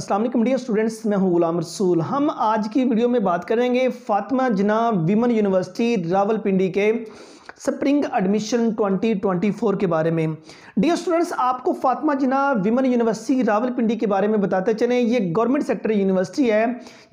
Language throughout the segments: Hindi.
असलम डियर स्टूडेंट्स मैं हूं गुलाम रसूल हम आज की वीडियो में बात करेंगे फातिमा जना विमन यूनिवर्सिटी रावलपिंडी के स्प्रिंग एडमिशन 2024 के बारे में डियर स्टूडेंट्स आपको फातिमा जिना विमन यूनिवर्सिटी रावलपिंडी के बारे में बताते चले ये गवर्नमेंट सेक्टर यूनिवर्सिटी है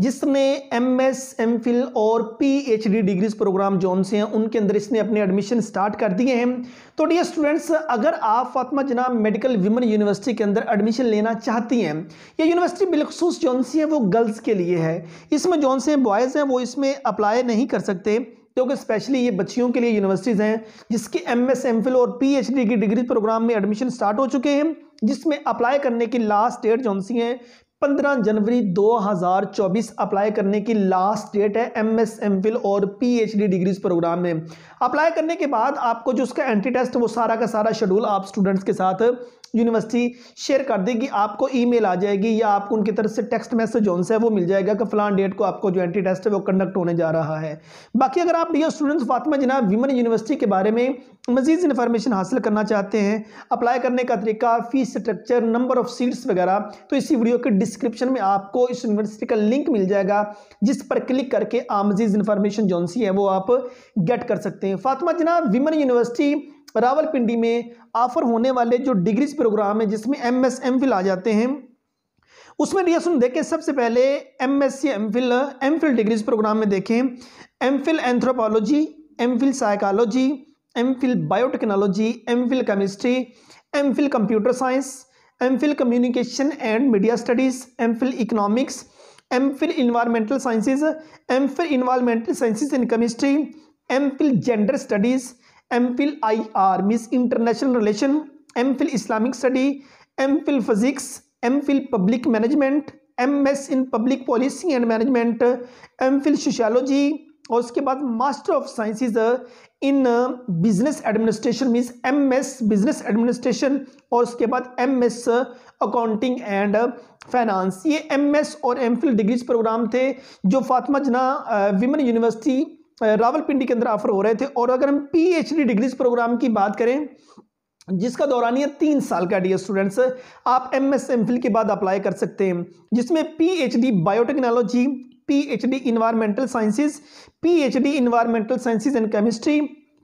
जिसने एम एस एम फिल और P H D degrees program जोन से हैं उनके अंदर इसने अपने एडमिशन स्टार्ट कर दिए हैं तो डियर स्टूडेंट्स अगर आप Fatima Jinnah medical women university के अंदर एडमिशन लेना चाहती हैं यह यूनिवर्सिटी बिलखसूस जोन सी है वो गर्ल्स के लिए है इसमें जोन से बॉयज़ हैं वो इसमें अप्लाई नहीं कर सकते क्योंकि स्पेशली ये बच्चियों के लिए यूनिवर्सिटीज़ हैं जिसके एम एस एम फिल और पी एच डी की डिग्री प्रोग्राम में एडमिशन स्टार्ट हो चुके हैं जिसमें अप्लाई करने की लास्ट डेट जौन सी है पंद्रह जनवरी 2024 अप्लाई करने की लास्ट डेट है एम एस एम फिल और P H D degrees program में अप्लाई करने के बाद आपको जो उसका एंट्री टेस्ट वो सारा का सारा शेड्यूल आप स्टूडेंट्स के साथ यूनिवर्सिटी शेयर कर देगी आपको ईमेल आ जाएगी या आपको उनकी तरफ से टेक्स्ट मैसेज जो है वो मिल जाएगा कि फ़लान डेट को आपको जो एंट्री टेस्ट है वो कंडक्ट होने जा रहा है बाकी अगर आप डी स्टूडेंट्स फातिमा जना वीमन यूनिवर्सिटी के बारे में मजीद इन्फॉर्मेशन हासिल करना चाहते हैं अप्लाई करने का तरीका fees structure number of seats वगैरह तो इसी वीडियो के डिस्क्रिप्शन में आपको इस यूनिवर्सिटी का लिंक मिल जाएगा जिस पर क्लिक करके आप मजीद इन्फॉर्मेशन जो है वो आप गेट कर सकते हैं फातिमा जना विमन यूनिवर्सिटी रावलपिंडी में ऑफर होने वाले जो डिग्रीज प्रोग्राम है जिसमें एम एस एम फिल आ जाते हैं उसमें डियर सुन देखें सबसे पहले M S C M Phil M Phil degrees program में देखें M Phil anthropology M Phil psychology M Phil biotechnology M Phil chemistry M Phil computer science M Phil communication and media studies M Phil economics M Phil environmental sciences M Phil environmental sciences in chemistry M Phil gender studies M Phil I R means international relation M Phil Islamic study M Phil physics M Phil public management M S in public policy and management M Phil sociology और उसके बाद master of sciences in business administration means M S business administration और उसके बाद M S accounting and finance ये एम एस और एम फिल डिग्रीज प्रोग्राम थे जो फातमा जना विमेन यूनिवर्सिटी रावलपिंडी के अंदर ऑफर हो रहे थे और अगर हम पीएचडी डिग्रीज प्रोग्राम की बात करें जिसका दौरानिया तीन साल का डी स्टूडेंट्स आप एम एस एम फिल के बाद अप्लाई कर सकते हैं जिसमें PhD biotechnology PhD environmental H PhD environmental sciences and chemistry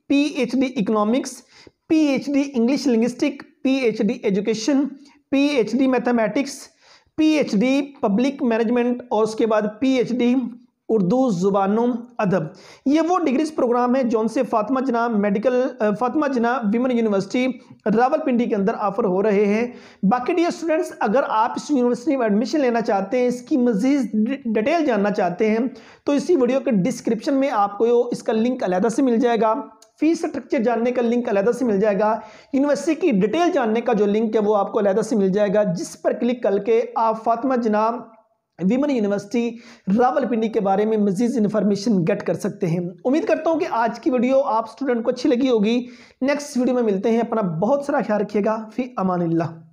PhD economics PhD English linguistic PhD education PhD mathematics PhD public management और उसके बाद पीएचडी उर्दू ज़ुबान अदब ये वो डिग्रीज प्रोग्राम है जौन से फातिमा जना मेडिकल फातिमा जना विमेन यूनिवर्सिटी रावलपिंडी के अंदर ऑफर हो रहे हैं बाकी डी स्टूडेंट्स अगर आप इस यूनिवर्सिटी में एडमिशन लेना चाहते हैं इसकी मज़ीद डिटेल जानना चाहते हैं तो इसी वीडियो के डिस्क्रिप्शन में आपको इसका लिंक अलहदा से मिल जाएगा फीस स्ट्रक्चर जानने का लिंक अलहदा से मिल जाएगा यूनिवर्सिटी की डिटेल जानने का जो लिंक है वो आपको अलहदा से मिल जाएगा जिस पर क्लिक करके आप फातिमा जनाब विमन यूनिवर्सिटी रावलपिंडी के बारे में मजीद इन्फॉर्मेशन गेट कर सकते हैं उम्मीद करता हूँ कि आज की वीडियो आप स्टूडेंट को अच्छी लगी होगी नेक्स्ट वीडियो में मिलते हैं अपना बहुत सारा ख्याल रखिएगा फ़ी अमान